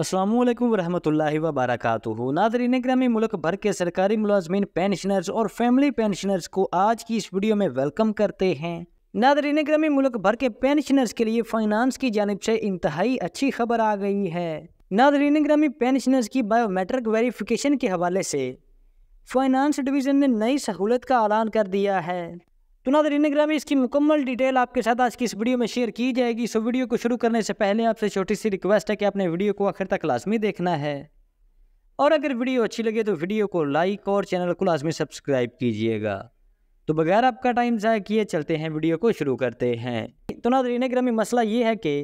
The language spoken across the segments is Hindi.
असलम वरहमल वबरक नादरीन ग्रामीण मुल्क भर के सरकारी मुलाजमन पेंशनर्स और फैमिली पेंशनर्स को आज की इस वीडियो में वेलकम करते हैं नादरीन ग्रामीण मुल्क भर के पेंशनर्स के लिए फाइनेंस की जानब से इंतहाई अच्छी खबर आ गई है नादरीन ग्रामीण पेंशनर्स की बायोमेट्रिक वेरिफिकेशन के हवाले से फाइनेंस डिवीज़न ने नई सहूलत का ऐलान कर दिया है तो नादर इनग्राम इसकी मुकम्मल डिटेल आपके साथ आज की इस वीडियो में शेयर की जाएगी सो वीडियो को शुरू करने से पहले आपसे छोटी सी रिक्वेस्ट है कि आपने वीडियो को आखिर तक लाजमी देखना है और अगर वीडियो अच्छी लगे तो वीडियो को लाइक और चैनल को लाजमी सब्सक्राइब कीजिएगा तो बगैर आपका टाइम ज़ाय किए चलते हैं वीडियो को शुरू करते हैं तो नादर इनग्रामी मसला ये है कि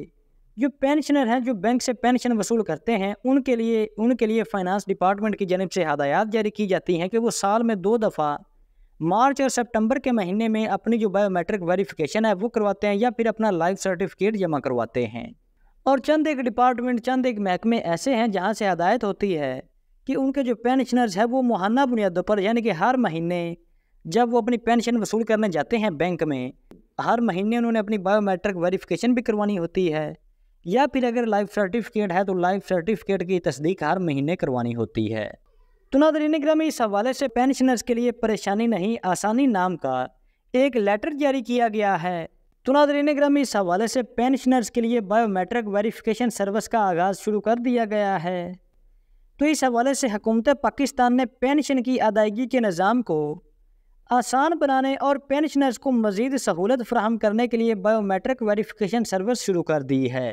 जो पेंशनर हैं जो बैंक से पेंशन वसूल करते हैं उनके लिए उनके लिए फाइनेंस डिपार्टमेंट की जानब से हदायत जारी की जाती हैं कि वो साल में दो दफ़ा मार्च और सितंबर के महीने में अपनी जो बायोमेट्रिक वेरिफिकेशन है वो करवाते हैं या फिर अपना लाइफ सर्टिफिकेट जमा करवाते हैं और चंद एक डिपार्टमेंट चंद एक महकमे ऐसे हैं जहाँ से हदायत होती है कि उनके जो पेंशनर्स हैं वो मुहाना बुनियादों पर यानी कि हर महीने जब वो अपनी पेंशन वसूल करने जाते हैं बैंक में हर महीने उन्होंने अपनी बायोमेट्रिक वेरिफिकेशन भी करवानी होती है या फिर अगर लाइफ सर्टिफिकेट है तो लाइफ सर्टिफिकेट की तस्दीक हर महीने करवानी होती है चुनाव दैनिग्राम में इस हवाले से पेंशनर्स के लिए परेशानी नहीं आसानी नाम का एक लेटर जारी किया गया है चुनाव दैनिग्राम में इस हवाले से पेंशनर्स के लिए बायोमेट्रिक वेरिफिकेशन सर्विस का आगाज़ शुरू कर दिया गया है तो इस हवाले से हुकूमत पाकिस्तान ने पेंशन की अदायगी के निज़ाम को आसान बनाने और पेंशनर्स को मज़ीद सहूलत फ्राहम करने के लिए बायोमेट्रिक वेरिफिकेशन सर्विस शुरू कर दी है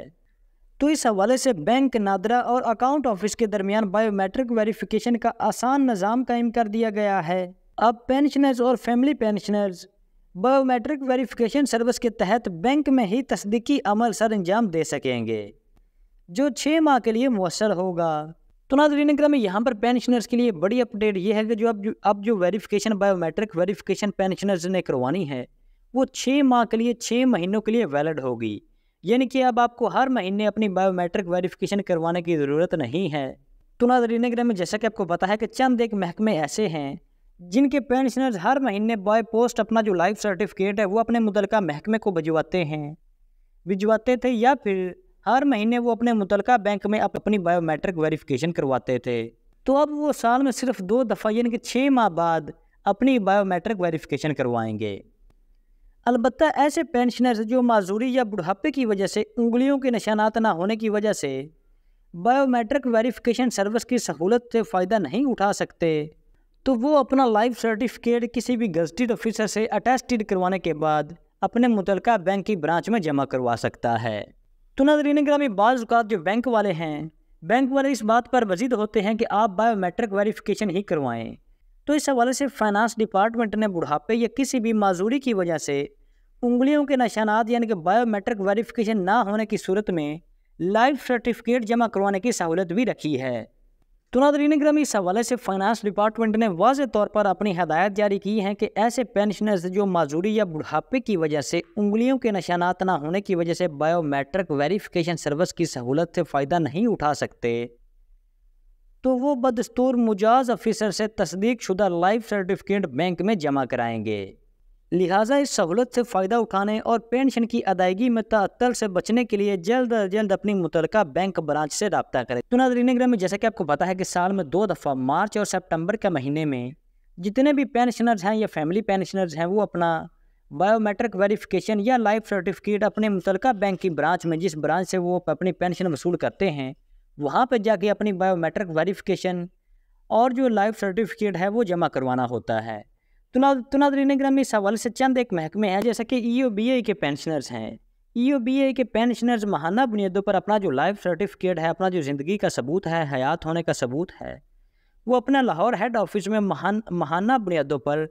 तो इस हवाले से बैंक नादरा और अकाउंट ऑफिस के दरमियान बायोमेट्रिक वेरिफिकेशन का आसान निज़ाम कायम कर दिया गया है अब पेंशनर्स और family pensioners biometric verification service के तहत बैंक में ही तस्दीकी अमल सर अंजाम दे सकेंगे जो छः माह के लिए मवसर होगा तो नाजरीन में यहाँ पर पेंशनर्स के लिए बड़ी अपडेट ये है कि जो अब जो अब जो वेरीफिकेशन बायोमेट्रिक वेरीफिकेशन पेंशनर्स ने करवानी है वो छः माह के लिए छः महीनों के लिए वैलड होगी यानी कि अब आपको हर महीने अपनी बायोमेट्रिक वेरिफिकेशन करवाने की ज़रूरत नहीं है तो नाजरीन में जैसा कि आपको पता है कि चंद एक महकमे ऐसे हैं जिनके पेंशनर्स हर महीने बाय पोस्ट अपना जो लाइफ सर्टिफिकेट है वो अपने मुतलका महकमे को भिजवाते हैं भिजवाते थे या फिर हर महीने वो अपने मुतलका बैंक में अपनी बायोमेट्रिक वेरिफिकेशन करवाते थे तो अब वो साल में सिर्फ दो दफ़ा यानी कि छः माह बाद अपनी बायोमेट्रिक वेरिफिकेशन करवाएंगे अलबत् ऐसे पेंशनर्स जो माजूरी या बुढ़ापे की वजह से उंगलियों के निशानात ना होने की वजह से बायोमेट्रिक वेरिफिकेशन सर्विस की सहूलत से फ़ायदा नहीं उठा सकते तो वो अपना लाइफ सर्टिफिकेट किसी भी गजटेड ऑफिसर से अटेस्टेड करवाने के बाद अपने मुतल बैंक की ब्रांच में जमा करवा सकता है तो नजरीन ग्रामीण बाज़ात जो बैंक वाले हैं बैंक वाले इस बात पर वजीद होते हैं कि आप बायोमेट्रिक वेरिफिकेशन ही करवाएं तो इस हवाले से फाइनेंस डिपार्टमेंट ने बुढ़ापे या किसी भी माजूरी की वजह से उंगलियों के निशानात यानी कि बायोमेट्रिक वेरिफिकेशन ना होने की सूरत में लाइफ सर्टिफिकेट जमा करवाने की सहूलत भी रखी है तो नादरीन ग्राम इस हवाले से फाइनेंस डिपार्टमेंट ने वाज तौर पर अपनी हदायत जारी की है कि ऐसे पेंशनर्स जो माजूरी या बुढ़ापे की वजह से उंगलियों के निशानात ना होने की वजह से बायोमेट्रिक वेरिफिकेशन सर्विस की सहूलत से फ़ायदा नहीं उठा सकते तो वो बदस्तूर मुजाज अफिसर से तस्दीक शुदा लाइफ सर्टिफिकेट बैंक में जमा कराएंगे लिहाजा इस सहूलत से फ़ायदा उठाने और पेंशन की अदायगी में तातल से बचने के लिए जल्द अज जल्द अपनी मुतल बैंक ब्रांच से रबता करें तो नाजरीन में जैसा कि आपको पता है कि साल में दो दफ़ा मार्च और सेप्टंबर के महीने में जितने भी पेंशनर्स हैं या फैमिली पेंशनर्स हैं वो अपना बायोमेट्रिक वेरिफिकेशन या लाइफ सर्टिफिकेट अपने मुतल बैंक की ब्रांच में जिस ब्रांच से वो अपनी पेंशन वसूल करते हैं वहाँ पर जाके अपनी बायोमेट्रिक वेरिफिकेशन और जो लाइफ सर्टिफिकेट है वो जमा करवाना होता है तुना तुनादरी निगराम इस हवाले से चंद एक महकमे हैं जैसा कि ई ओ बी ए के पेंशनर्स हैं ई ओ बी ए के पेंशनर्स महाना बुनियादों पर अपना जो लाइफ सर्टिफिकेट है अपना जो ज़िंदगी का सबूत है हयात होने का सबूत है वो अपना लाहौर हेड ऑफिस में महान महाना बुनियादों पर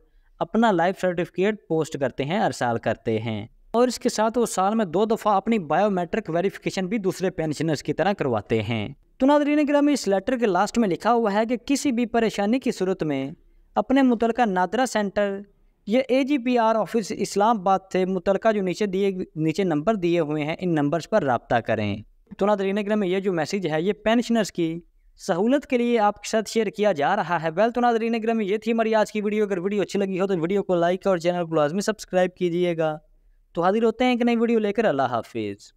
अपना लाइफ सर्टिफिकेट पोस्ट करते हैं हर साल करते हैं और इसके साथ वो साल में दो दफ़ा अपनी बायोमेट्रिक वेरिफिकेशन भी दूसरे पेंशनर्स की तरह करवाते हैं तो नादरीन ग्राम इस लेटर के लास्ट में लिखा हुआ है कि किसी भी परेशानी की सूरत में अपने मुतल नादरा सेंटर या A G P R office Islamabad से मुतल जो नीचे दिए नीचे नंबर दिए हुए हैं इन नंबर्स पर रबता करें तो नादरीन ग्राम ये जो मैसेज है ये पेंशनर्स की सहूलत के लिए आपके साथ शेयर किया जा रहा है वेल तो नादरीन ग्राम ये थी हमारी आज की वीडियो अगर वीडियो अच्छी लगी हो तो वीडियो को लाइक और चैनल को लाजमी सब्सक्राइब कीजिएगा तो हाजिर होते हैं एक नई वीडियो लेकर अल्लाह हाफिज़